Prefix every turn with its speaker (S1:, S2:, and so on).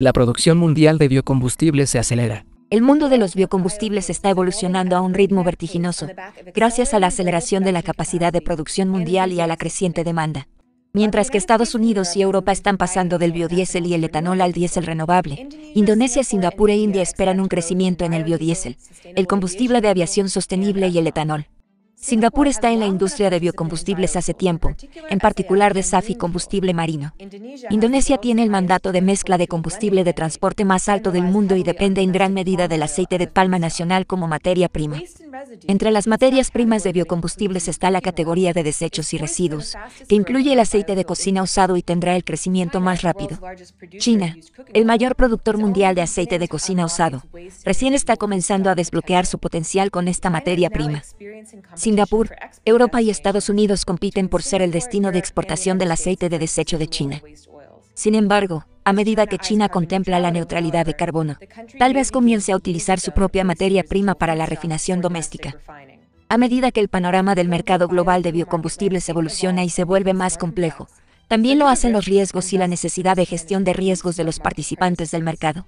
S1: La producción mundial de biocombustibles se acelera. El mundo de los biocombustibles está evolucionando a un ritmo vertiginoso, gracias a la aceleración de la capacidad de producción mundial y a la creciente demanda. Mientras que Estados Unidos y Europa están pasando del biodiesel y el etanol al diésel renovable, Indonesia, Singapur e India esperan un crecimiento en el biodiesel, el combustible de aviación sostenible y el etanol. Singapur está en la industria de biocombustibles hace tiempo, en particular de SAFI combustible marino. Indonesia tiene el mandato de mezcla de combustible de transporte más alto del mundo y depende en gran medida del aceite de palma nacional como materia prima. Entre las materias primas de biocombustibles está la categoría de desechos y residuos, que incluye el aceite de cocina usado y tendrá el crecimiento más rápido. China, el mayor productor mundial de aceite de cocina usado, recién está comenzando a desbloquear su potencial con esta materia prima. Singapur, Europa y Estados Unidos compiten por ser el destino de exportación del aceite de desecho de China. Sin embargo, a medida que China contempla la neutralidad de carbono, tal vez comience a utilizar su propia materia prima para la refinación doméstica. A medida que el panorama del mercado global de biocombustibles evoluciona y se vuelve más complejo, también lo hacen los riesgos y la necesidad de gestión de riesgos de los participantes del mercado.